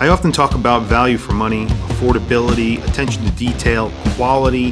I often talk about value for money, affordability, attention to detail, quality,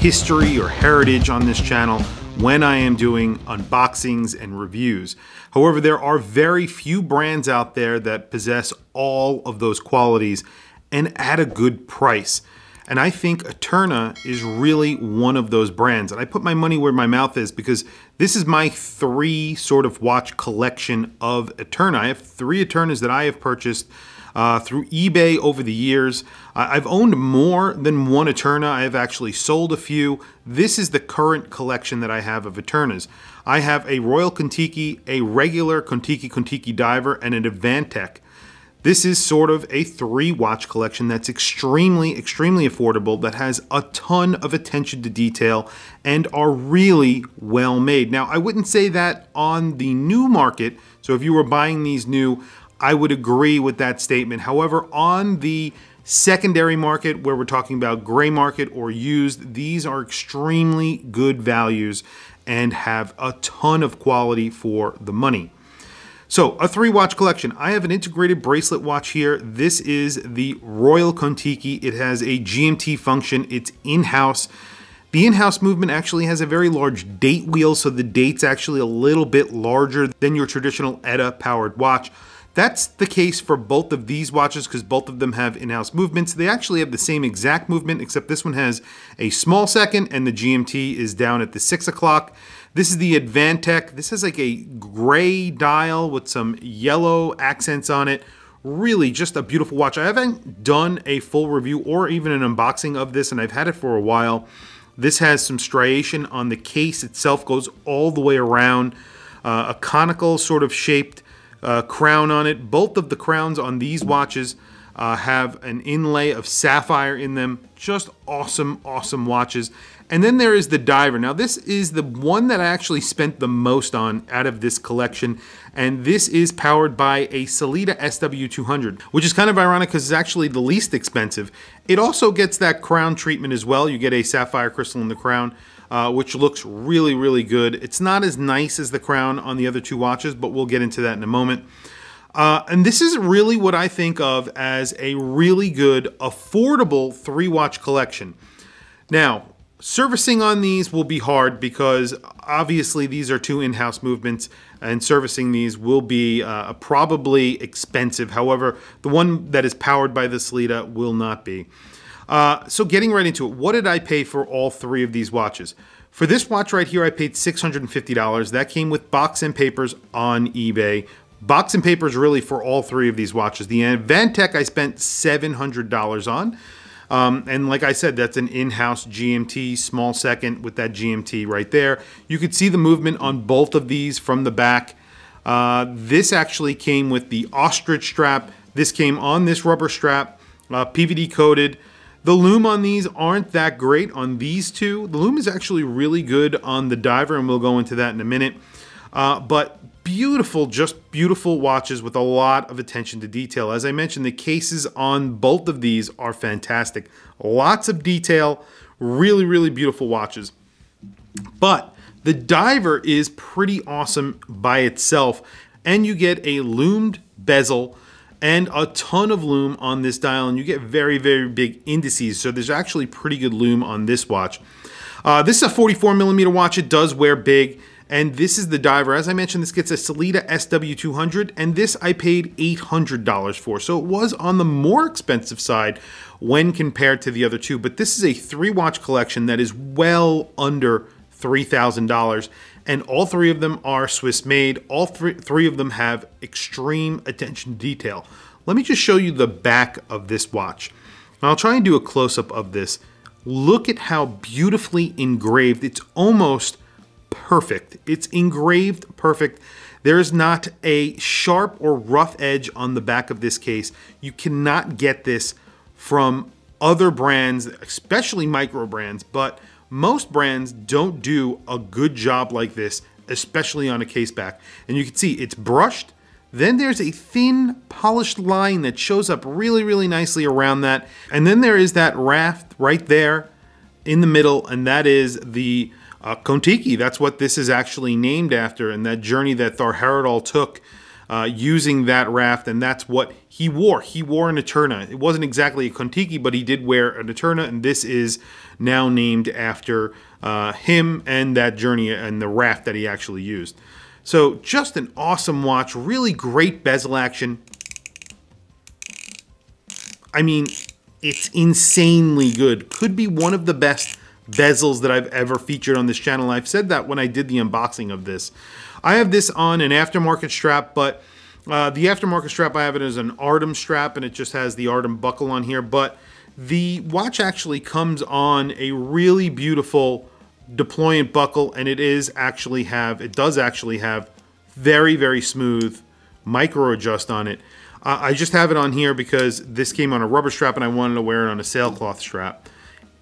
history, or heritage on this channel when I am doing unboxings and reviews. However, there are very few brands out there that possess all of those qualities and at a good price. And I think Eterna is really one of those brands. And I put my money where my mouth is because this is my three sort of watch collection of Eterna. I have three Eternas that I have purchased uh, through eBay over the years. I've owned more than one Eterna. I have actually sold a few. This is the current collection that I have of Eternas. I have a Royal Contiki, a regular Contiki Contiki Diver, and an Advantech. This is sort of a three watch collection that's extremely, extremely affordable, that has a ton of attention to detail and are really well made. Now, I wouldn't say that on the new market. So if you were buying these new, I would agree with that statement. However, on the secondary market where we're talking about gray market or used, these are extremely good values and have a ton of quality for the money. So a three watch collection. I have an integrated bracelet watch here. This is the Royal Kontiki. It has a GMT function. It's in-house. The in-house movement actually has a very large date wheel, so the date's actually a little bit larger than your traditional ETA powered watch. That's the case for both of these watches because both of them have in-house movements. They actually have the same exact movement, except this one has a small second and the GMT is down at the six o'clock. This is the Advantech. This is like a gray dial with some yellow accents on it. Really just a beautiful watch. I haven't done a full review or even an unboxing of this and I've had it for a while. This has some striation on the case itself, goes all the way around. Uh, a conical sort of shaped uh, crown on it. Both of the crowns on these watches uh, have an inlay of sapphire in them. Just awesome, awesome watches. And then there is the Diver. Now, this is the one that I actually spent the most on out of this collection. And this is powered by a Salida SW200, which is kind of ironic because it's actually the least expensive. It also gets that crown treatment as well. You get a sapphire crystal in the crown uh, which looks really, really good. It's not as nice as the crown on the other two watches, but we'll get into that in a moment. Uh, and this is really what I think of as a really good, affordable three watch collection. Now, servicing on these will be hard because obviously these are two in-house movements and servicing these will be uh, probably expensive. However, the one that is powered by the Lita will not be. Uh, so getting right into it, what did I pay for all three of these watches? For this watch right here, I paid $650. That came with box and papers on eBay. Box and papers really for all three of these watches. The Tech I spent $700 on. Um, and like I said, that's an in-house GMT, small second with that GMT right there. You could see the movement on both of these from the back. Uh, this actually came with the ostrich strap. This came on this rubber strap, uh, PVD coated. The loom on these aren't that great on these two. The loom is actually really good on the diver, and we'll go into that in a minute. Uh, but beautiful, just beautiful watches with a lot of attention to detail. As I mentioned, the cases on both of these are fantastic. Lots of detail, really, really beautiful watches. But the diver is pretty awesome by itself, and you get a loomed bezel and a ton of lume on this dial and you get very, very big indices. So there's actually pretty good lume on this watch. Uh, this is a 44 millimeter watch. It does wear big. And this is the diver. As I mentioned, this gets a Salida SW200, and this I paid $800 for. So it was on the more expensive side when compared to the other two. But this is a three watch collection that is well under $3,000 and all three of them are Swiss made. All three, three of them have extreme attention to detail. Let me just show you the back of this watch. I'll try and do a close-up of this. Look at how beautifully engraved. It's almost perfect. It's engraved perfect. There is not a sharp or rough edge on the back of this case. You cannot get this from other brands, especially micro brands, but most brands don't do a good job like this, especially on a case back. And you can see it's brushed, then there's a thin polished line that shows up really, really nicely around that. And then there is that raft right there in the middle, and that is the uh, Kontiki. That's what this is actually named after, and that journey that Thor Heyerdahl took uh, using that raft, and that's what he wore. He wore an Eterna. It wasn't exactly a Kontiki, but he did wear an Eterna, and this is now named after uh, him and that journey and the raft that he actually used. So just an awesome watch, really great bezel action. I mean, it's insanely good. Could be one of the best bezels that I've ever featured on this channel. I've said that when I did the unboxing of this. I have this on an aftermarket strap, but uh, the aftermarket strap I have it as an Artem strap, and it just has the Artem buckle on here. But the watch actually comes on a really beautiful deployant buckle and it is actually have, it does actually have very, very smooth micro adjust on it. Uh, I just have it on here because this came on a rubber strap and I wanted to wear it on a sailcloth strap.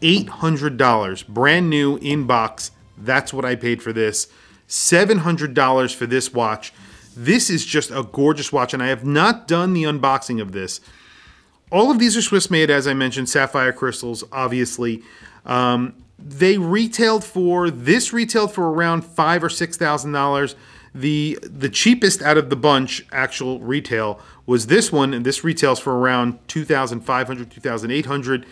$800, brand new in box. That's what I paid for this. $700 for this watch. This is just a gorgeous watch and I have not done the unboxing of this all of these are Swiss made, as I mentioned, sapphire crystals, obviously. Um, they retailed for this retailed for around five or six thousand dollars. The the cheapest out of the bunch actual retail was this one, and this retails for around two thousand five hundred, two thousand eight hundred.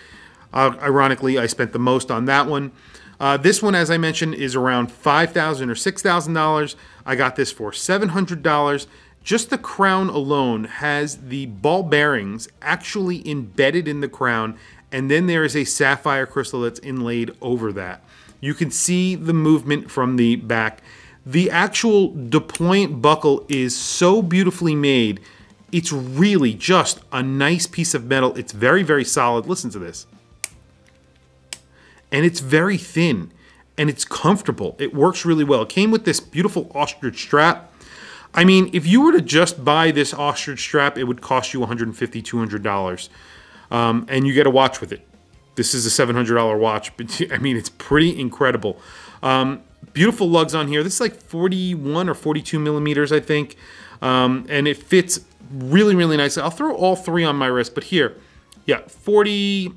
Uh, ironically, I spent the most on that one. Uh, this one, as I mentioned, is around five thousand or six thousand dollars. I got this for seven hundred dollars, just the crown alone has the ball bearings actually embedded in the crown, and then there is a sapphire crystal that's inlaid over that. You can see the movement from the back. The actual deployant buckle is so beautifully made. It's really just a nice piece of metal. It's very, very solid. Listen to this. And it's very thin and it's comfortable. It works really well. It came with this beautiful ostrich strap I mean, if you were to just buy this ostrich strap, it would cost you $150, $200. Um, and you get a watch with it. This is a $700 watch, but I mean, it's pretty incredible. Um, beautiful lugs on here. This is like 41 or 42 millimeters, I think. Um, and it fits really, really nicely. I'll throw all three on my wrist, but here, yeah, 40,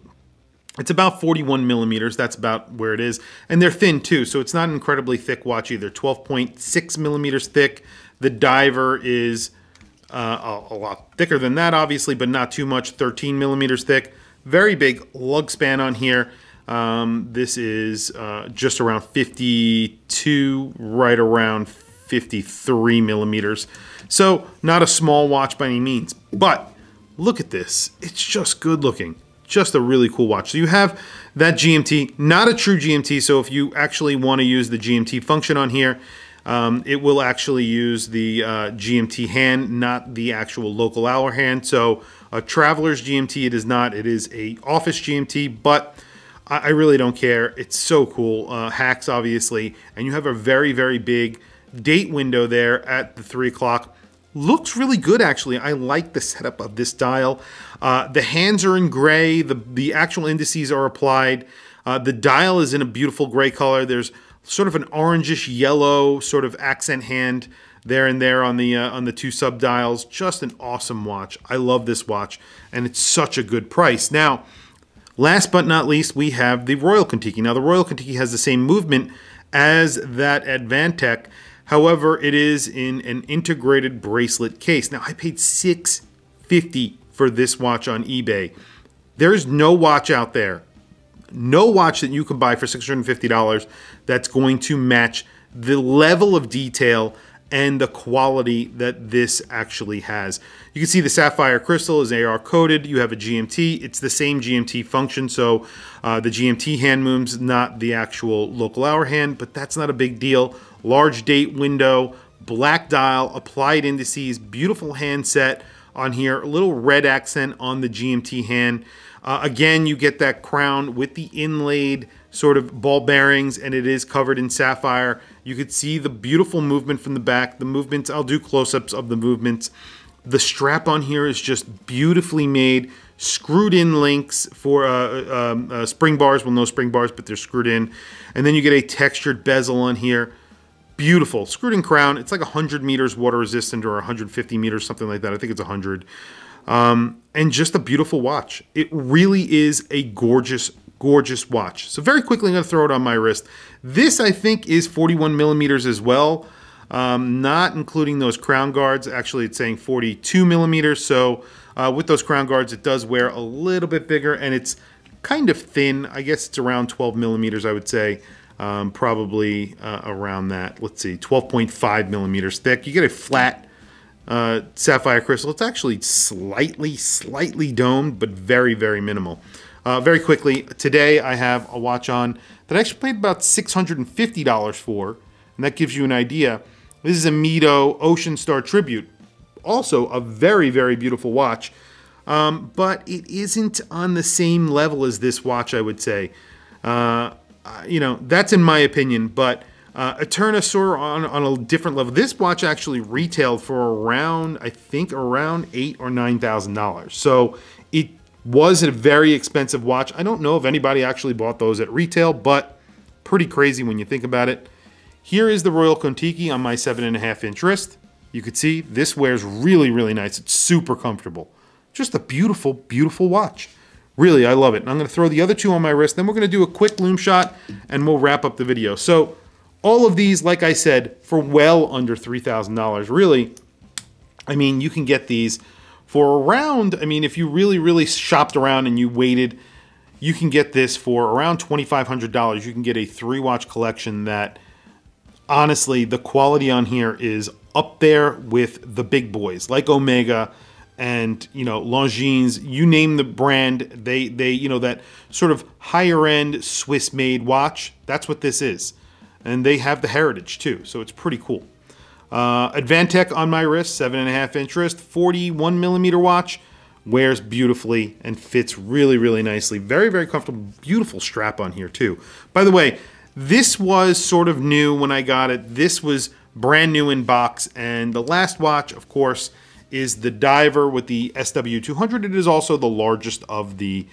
it's about 41 millimeters. That's about where it is. And they're thin too, so it's not an incredibly thick watch either. 12.6 millimeters thick, the diver is uh, a, a, lot thicker than that, obviously, but not too much, 13 millimeters thick. Very big lug span on here. Um, this is uh, just around 52, right around 53 millimeters. So not a small watch by any means, but look at this. It's just good looking. Just a really cool watch. So you have that GMT, not a true GMT. So if you actually want to use the GMT function on here, um, it will actually use the uh, GMT hand, not the actual local hour hand. So a traveler's GMT, it is not. It is a office GMT, but I, I really don't care. It's so cool. Uh, hacks, obviously, and you have a very, very big date window there at the three o'clock. Looks really good, actually. I like the setup of this dial. Uh, the hands are in gray. The, the actual indices are applied. Uh, the dial is in a beautiful gray color. There's sort of an orangish yellow sort of accent hand there and there on the uh, on the two sub dials. Just an awesome watch. I love this watch, and it's such a good price. Now, last but not least, we have the Royal Contiki. Now, the Royal Contiki has the same movement as that Advantech. However, it is in an integrated bracelet case. Now, I paid six fifty for this watch on eBay. There is no watch out there no watch that you can buy for $650 that's going to match the level of detail and the quality that this actually has. You can see the sapphire crystal is AR coated. You have a GMT. It's the same GMT function. So uh, the GMT hand moves, not the actual local hour hand, but that's not a big deal. Large date window, black dial, applied indices, beautiful handset on here. A little red accent on the GMT hand. Uh, again, you get that crown with the inlaid sort of ball bearings and it is covered in sapphire. You could see the beautiful movement from the back. The movements, I'll do close-ups of the movements. The strap on here is just beautifully made. Screwed in links for uh, uh um, uh, spring bars. Well, no spring bars, but they're screwed in. And then you get a textured bezel on here beautiful. Screwed and crown. It's like 100 meters water resistant or 150 meters, something like that. I think it's 100. Um, and just a beautiful watch. It really is a gorgeous, gorgeous watch. So very quickly, I'm going to throw it on my wrist. This, I think, is 41 millimeters as well, um, not including those crown guards. Actually, it's saying 42 millimeters. So uh, with those crown guards, it does wear a little bit bigger, and it's kind of thin. I guess it's around 12 millimeters, I would say um, probably uh, around that, let's see, 12.5 millimeters thick. You get a flat uh, sapphire crystal. It's actually slightly, slightly domed, but very, very minimal. Uh, very quickly, today I have a watch on that I actually paid about $650 for, and that gives you an idea. This is a Mito Ocean Star Tribute. Also a very, very beautiful watch, um, but it isn't on the same level as this watch, I would say. Uh, uh, you know, that's in my opinion, but uh, Eternosaur on, on a different level. This watch actually retailed for around, I think, around eight or nine thousand dollars. So it was a very expensive watch. I don't know if anybody actually bought those at retail, but pretty crazy when you think about it. Here is the Royal Kontiki on my seven and a half inch wrist. You could see this wears really, really nice. It's super comfortable. Just a beautiful, beautiful watch. Really, I love it. And I'm going to throw the other two on my wrist. Then we're going to do a quick loom shot and we'll wrap up the video. So all of these, like I said, for well under $3,000. Really, I mean, you can get these for around, I mean, if you really, really shopped around and you waited, you can get this for around $2,500. You can get a three watch collection that honestly, the quality on here is up there with the big boys like Omega, and you know Longines, you name the brand, they they you know that sort of higher end Swiss made watch. That's what this is, and they have the heritage too, so it's pretty cool. Uh, Advantech on my wrist, seven and a half inch wrist, 41 millimeter watch, wears beautifully and fits really really nicely. Very very comfortable, beautiful strap on here too. By the way, this was sort of new when I got it. This was brand new in box, and the last watch, of course is the diver with the SW200. It is also the largest of the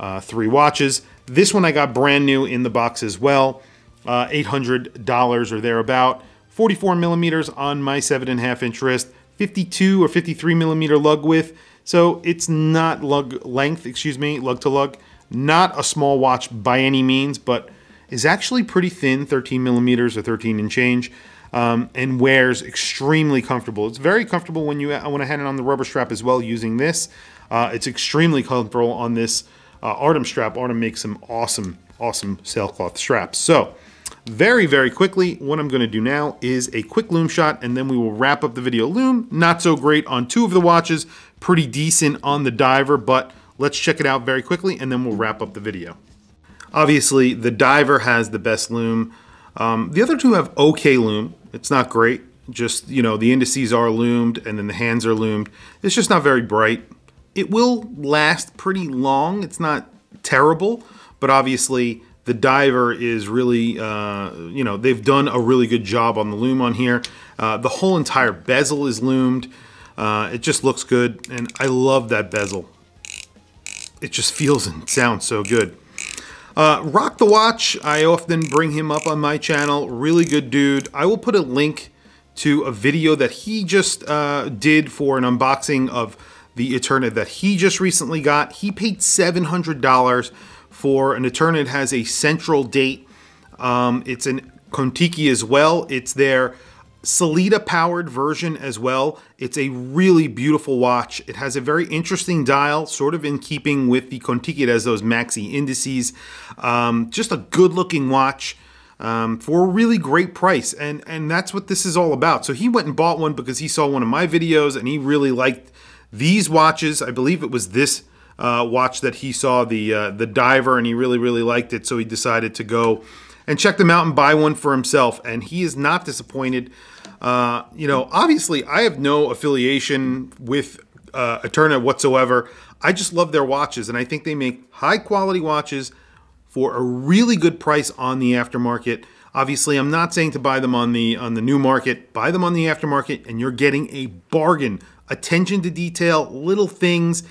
uh, three watches. This one I got brand new in the box as well, uh, $800 or thereabout. 44 millimeters on my seven and a half inch wrist, 52 or 53 millimeter lug width. So it's not lug length, excuse me, lug to lug. Not a small watch by any means, but is actually pretty thin, 13 millimeters or 13 and change um, and wears extremely comfortable. It's very comfortable when you when I had it on the rubber strap as well using this. Uh, it's extremely comfortable on this uh, Artem strap. Artem makes some awesome, awesome sailcloth straps. So very, very quickly, what I'm gonna do now is a quick loom shot and then we will wrap up the video. Loom, not so great on two of the watches, pretty decent on the diver, but let's check it out very quickly and then we'll wrap up the video. Obviously, the diver has the best loom. Um, the other two have okay loom. It's not great. Just, you know, the indices are loomed and then the hands are loomed. It's just not very bright. It will last pretty long. It's not terrible, but obviously the diver is really, uh, you know, they've done a really good job on the loom on here. Uh, the whole entire bezel is loomed. Uh, it just looks good, and I love that bezel. It just feels and sounds so good. Uh, Rock the Watch, I often bring him up on my channel. Really good dude. I will put a link to a video that he just uh, did for an unboxing of the Eternit that he just recently got. He paid $700 for an Eternit. has a central date. Um, it's an Contiki as well. It's there. Salida powered version as well. It's a really beautiful watch. It has a very interesting dial, sort of in keeping with the Contiki. It has those maxi indices. Um, just a good looking watch um, for a really great price. And, and that's what this is all about. So he went and bought one because he saw one of my videos and he really liked these watches. I believe it was this uh, watch that he saw, the, uh, the diver, and he really, really liked it. So he decided to go and check them out and buy one for himself. And he is not disappointed. Uh, you know, obviously, I have no affiliation with uh, Eterna whatsoever. I just love their watches, and I think they make high quality watches for a really good price on the aftermarket. Obviously, I'm not saying to buy them on the on the new market. Buy them on the aftermarket, and you're getting a bargain. Attention to detail, little things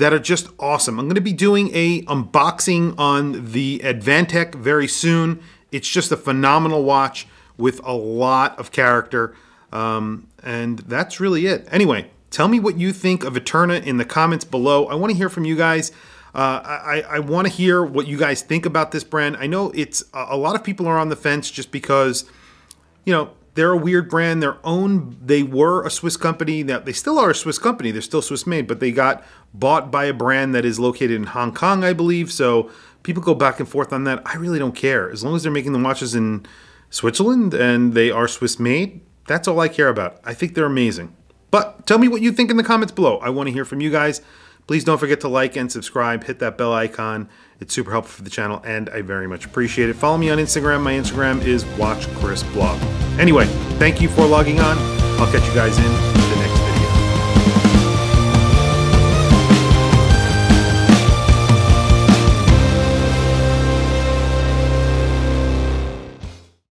that are just awesome. I'm gonna be doing a unboxing on the Advantech very soon. It's just a phenomenal watch with a lot of character. Um, and that's really it. Anyway, tell me what you think of Eterna in the comments below. I wanna hear from you guys. Uh, I, I want to hear what you guys think about this brand. I know it's a lot of people are on the fence just because, you know, they're a weird brand. Their own, they were a Swiss company. Now they still are a Swiss company. They're still Swiss made, but they got bought by a brand that is located in Hong Kong, I believe. So people go back and forth on that. I really don't care as long as they're making the watches in Switzerland and they are Swiss made. That's all I care about. I think they're amazing. But tell me what you think in the comments below. I want to hear from you guys. Please don't forget to like and subscribe. Hit that bell icon. It's super helpful for the channel, and I very much appreciate it. Follow me on Instagram. My Instagram is WatchChrisBlog. Anyway, thank you for logging on. I'll catch you guys in